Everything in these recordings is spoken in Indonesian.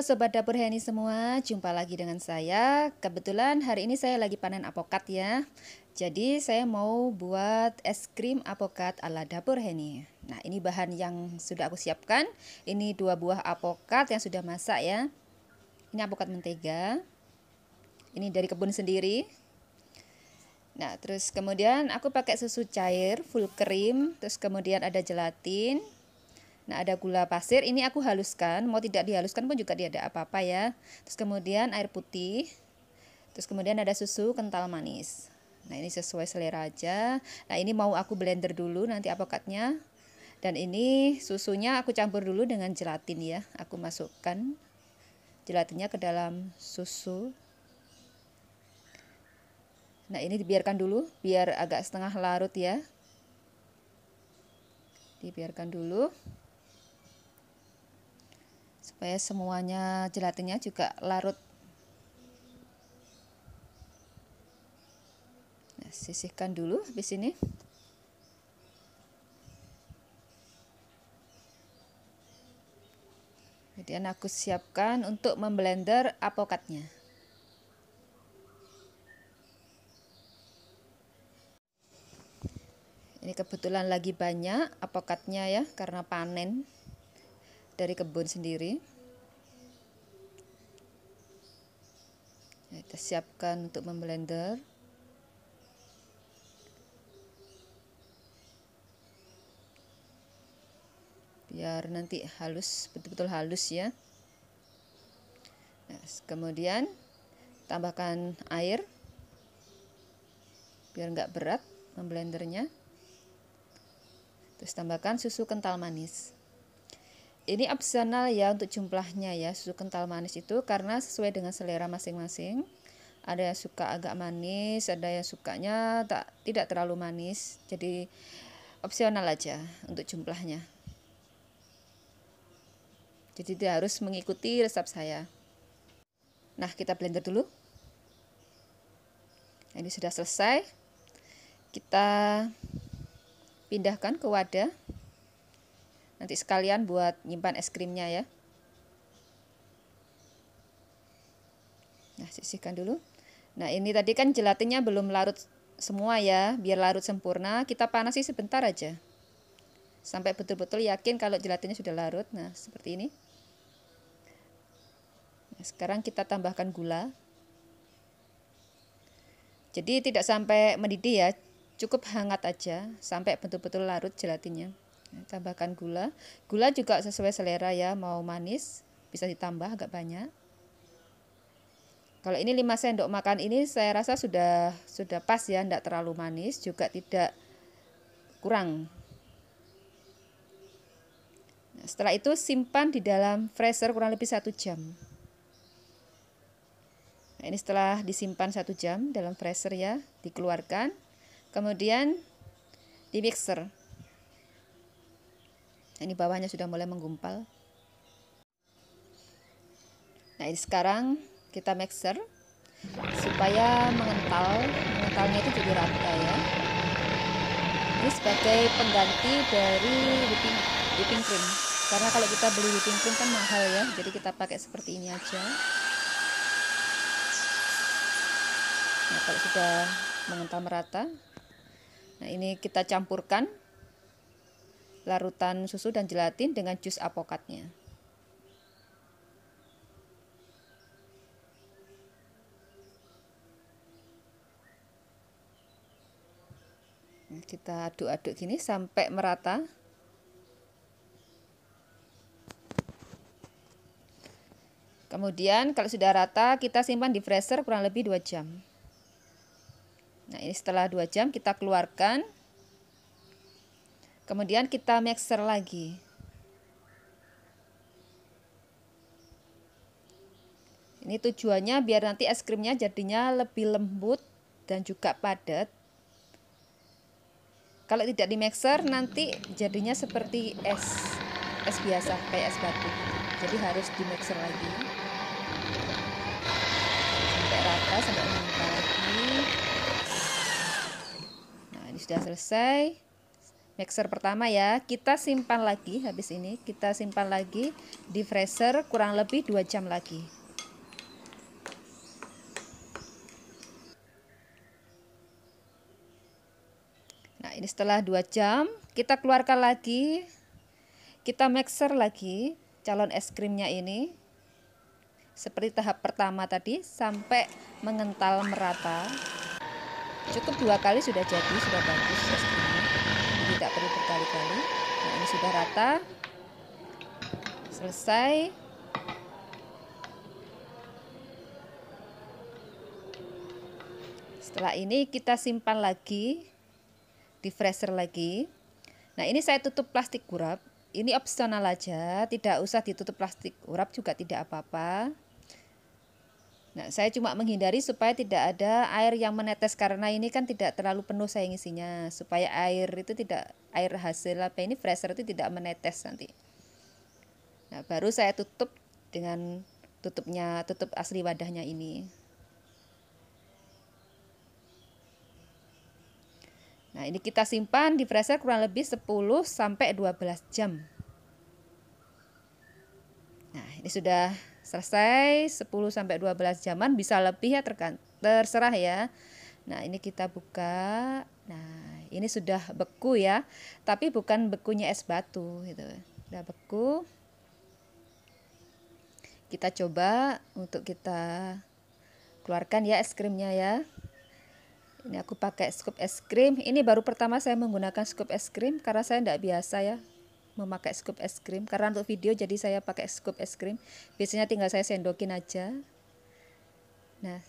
Sobat Dapur Henny semua, jumpa lagi dengan saya Kebetulan hari ini saya lagi panen apokat ya Jadi saya mau buat es krim apokat ala Dapur Henny. Nah ini bahan yang sudah aku siapkan Ini dua buah apokat yang sudah masak ya Ini apokat mentega Ini dari kebun sendiri Nah terus kemudian aku pakai susu cair full cream Terus kemudian ada gelatin Nah, ada gula pasir, ini aku haluskan, mau tidak dihaluskan pun juga tidak ada apa-apa ya. Terus kemudian air putih, terus kemudian ada susu kental manis. Nah, ini sesuai selera aja. Nah, ini mau aku blender dulu nanti apokatnya. Dan ini susunya aku campur dulu dengan gelatin ya. Aku masukkan gelatinnya ke dalam susu. Nah, ini dibiarkan dulu biar agak setengah larut ya. Dibiarkan dulu supaya semuanya gelatinnya juga larut nah, sisihkan dulu habis sini kemudian aku siapkan untuk memblender apokatnya ini kebetulan lagi banyak apokatnya ya karena panen dari kebun sendiri siapkan untuk memblender biar nanti halus betul-betul halus ya nah, kemudian tambahkan air biar nggak berat memblendernya terus tambahkan susu kental manis ini opsional ya untuk jumlahnya ya susu kental manis itu karena sesuai dengan selera masing-masing ada yang suka agak manis ada yang sukanya tak tidak terlalu manis jadi opsional aja untuk jumlahnya jadi tidak harus mengikuti resep saya nah kita blender dulu nah, ini sudah selesai kita pindahkan ke wadah nanti sekalian buat nyimpan es krimnya ya nah sisihkan dulu Nah, ini tadi kan gelatinnya belum larut semua ya. Biar larut sempurna, kita panasi sebentar aja. Sampai betul-betul yakin kalau gelatinnya sudah larut. Nah, seperti ini. Nah, sekarang kita tambahkan gula. Jadi tidak sampai mendidih ya, cukup hangat aja sampai betul-betul larut gelatinnya. Nah, tambahkan gula. Gula juga sesuai selera ya, mau manis bisa ditambah agak banyak. Kalau ini 5 sendok makan ini saya rasa sudah sudah pas ya, tidak terlalu manis juga tidak kurang. Nah, setelah itu simpan di dalam freezer kurang lebih satu jam. Nah, ini setelah disimpan satu jam dalam freezer ya, dikeluarkan, kemudian di mixer. Nah, ini bawahnya sudah mulai menggumpal. Nah ini sekarang kita mixer supaya mengental mengentalnya itu jadi rata ya ini sebagai pengganti dari whipping, whipping cream karena kalau kita beli whipping cream kan mahal ya jadi kita pakai seperti ini aja nah kalau sudah mengental merata nah ini kita campurkan larutan susu dan gelatin dengan jus apokatnya kita aduk-aduk gini sampai merata kemudian kalau sudah rata kita simpan di freezer kurang lebih 2 jam nah ini setelah 2 jam kita keluarkan kemudian kita mixer lagi Ini tujuannya biar nanti es krimnya jadinya lebih lembut dan juga padat. Kalau tidak di mixer nanti jadinya seperti es es biasa kayak es batu. Jadi harus di mixer lagi sampai rata sampai mengental lagi. Nah ini sudah selesai. Mixer pertama ya kita simpan lagi habis ini kita simpan lagi di freezer kurang lebih 2 jam lagi Nah, ini setelah 2 jam, kita keluarkan lagi. Kita mixer lagi calon es krimnya ini. Seperti tahap pertama tadi sampai mengental merata. Cukup dua kali sudah jadi, sudah bagus es krimnya. tidak perlu berkali-kali. Nah, ini sudah rata. Selesai. Setelah ini kita simpan lagi di freezer lagi. Nah, ini saya tutup plastik urap. Ini opsional aja, tidak usah ditutup plastik urap juga tidak apa-apa. Nah, saya cuma menghindari supaya tidak ada air yang menetes karena ini kan tidak terlalu penuh saya isinya supaya air itu tidak air hasil apa ini freezer itu tidak menetes nanti. Nah, baru saya tutup dengan tutupnya tutup asli wadahnya ini. Nah, ini kita simpan di freezer kurang lebih 10 sampai 12 jam. Nah, ini sudah selesai 10 sampai 12 jaman bisa lebih ya terserah ya. Nah, ini kita buka. Nah, ini sudah beku ya, tapi bukan bekunya es batu gitu. Sudah beku. Kita coba untuk kita keluarkan ya es krimnya ya. Ini aku pakai scoop es krim. Ini baru pertama saya menggunakan scoop es krim karena saya tidak biasa ya memakai scoop es krim. Karena untuk video jadi saya pakai scoop es krim. Biasanya tinggal saya sendokin aja. Nah,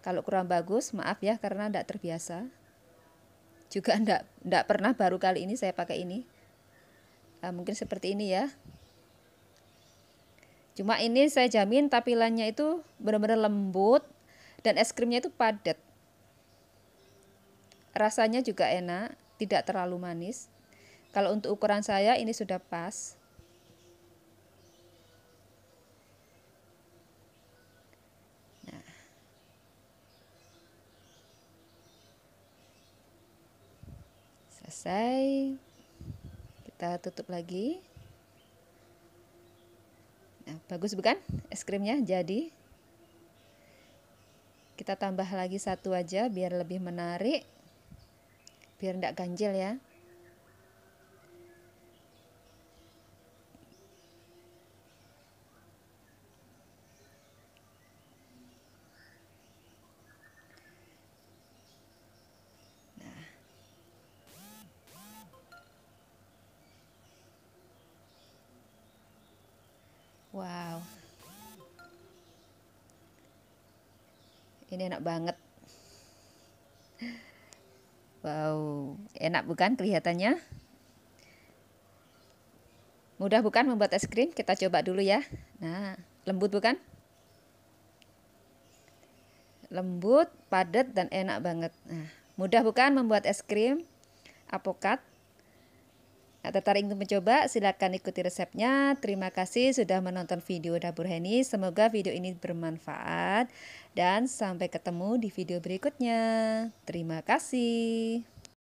kalau kurang bagus maaf ya karena tidak terbiasa. Juga tidak tidak pernah baru kali ini saya pakai ini. Nah, mungkin seperti ini ya. Cuma ini saya jamin tampilannya itu benar-benar lembut dan es krimnya itu padat Rasanya juga enak, tidak terlalu manis. Kalau untuk ukuran saya ini sudah pas. Nah. Selesai. Kita tutup lagi. Nah, bagus bukan es krimnya? Jadi kita tambah lagi satu aja biar lebih menarik biar tidak ganjil ya nah. Wow. Ini enak banget. Wow, enak bukan kelihatannya? Mudah bukan membuat es krim? Kita coba dulu ya. Nah, lembut bukan? Lembut, padat, dan enak banget. Nah, mudah bukan membuat es krim apokat? Nah, tertarik untuk mencoba? Silakan ikuti resepnya. Terima kasih sudah menonton video Dapur Heni. Semoga video ini bermanfaat dan sampai ketemu di video berikutnya. Terima kasih.